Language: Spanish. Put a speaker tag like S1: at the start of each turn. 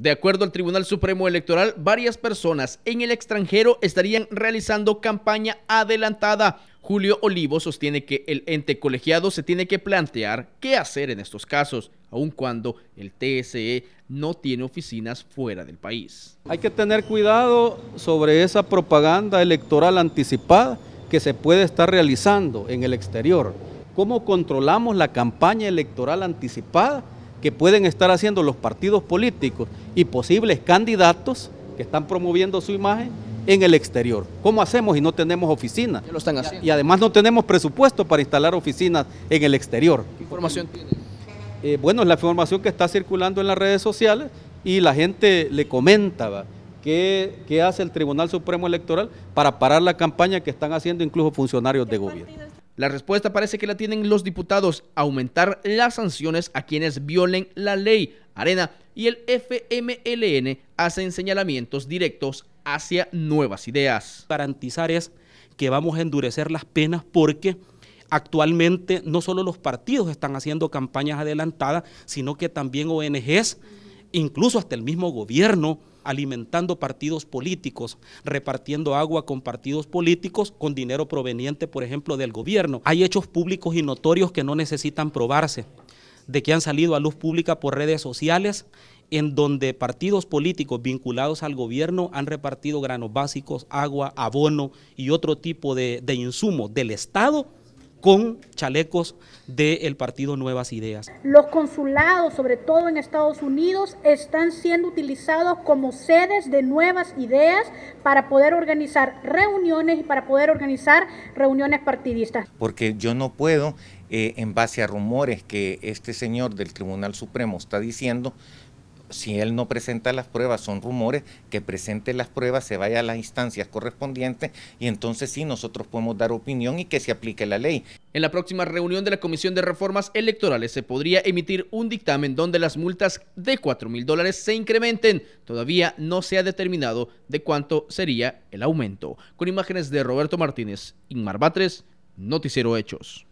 S1: De acuerdo al Tribunal Supremo Electoral, varias personas en el extranjero estarían realizando campaña adelantada. Julio Olivo sostiene que el ente colegiado se tiene que plantear qué hacer en estos casos, aun cuando el TSE no tiene oficinas fuera del país.
S2: Hay que tener cuidado sobre esa propaganda electoral anticipada que se puede estar realizando en el exterior. ¿Cómo controlamos la campaña electoral anticipada? que pueden estar haciendo los partidos políticos y posibles candidatos que están promoviendo su imagen en el exterior. ¿Cómo hacemos y no tenemos oficinas? Y además no tenemos presupuesto para instalar oficinas en el exterior. ¿Qué información tiene? Eh, bueno, es la información que está circulando en las redes sociales y la gente le comenta ¿qué, qué hace el Tribunal Supremo Electoral para parar la campaña que están haciendo incluso funcionarios de gobierno. La respuesta parece que la
S1: tienen los diputados, aumentar las sanciones a quienes violen la ley. Arena y el FMLN hacen señalamientos directos hacia nuevas
S3: ideas. Garantizar es que vamos a endurecer las penas porque actualmente no solo los partidos están haciendo campañas adelantadas, sino que también ONGs, incluso hasta el mismo gobierno, alimentando partidos políticos, repartiendo agua con partidos políticos con dinero proveniente, por ejemplo, del gobierno. Hay hechos públicos y notorios que no necesitan probarse, de que han salido a luz pública por redes sociales en donde partidos políticos vinculados al gobierno han repartido granos básicos, agua, abono y otro tipo de, de insumos del Estado con chalecos del partido Nuevas Ideas.
S4: Los consulados, sobre todo en Estados Unidos, están siendo utilizados como sedes de nuevas ideas para poder organizar reuniones y para poder organizar reuniones partidistas.
S2: Porque yo no puedo, eh, en base a rumores que este señor del Tribunal Supremo está diciendo, si él no presenta las pruebas, son rumores, que presente las pruebas, se vaya a las instancias correspondientes y entonces sí nosotros podemos dar opinión y que se aplique la ley. En la próxima
S1: reunión de la Comisión de Reformas Electorales se podría emitir un dictamen donde las multas de 4 mil dólares se incrementen. Todavía no se ha determinado de cuánto sería el aumento. Con imágenes de Roberto Martínez, Inmar Batres, Noticiero Hechos.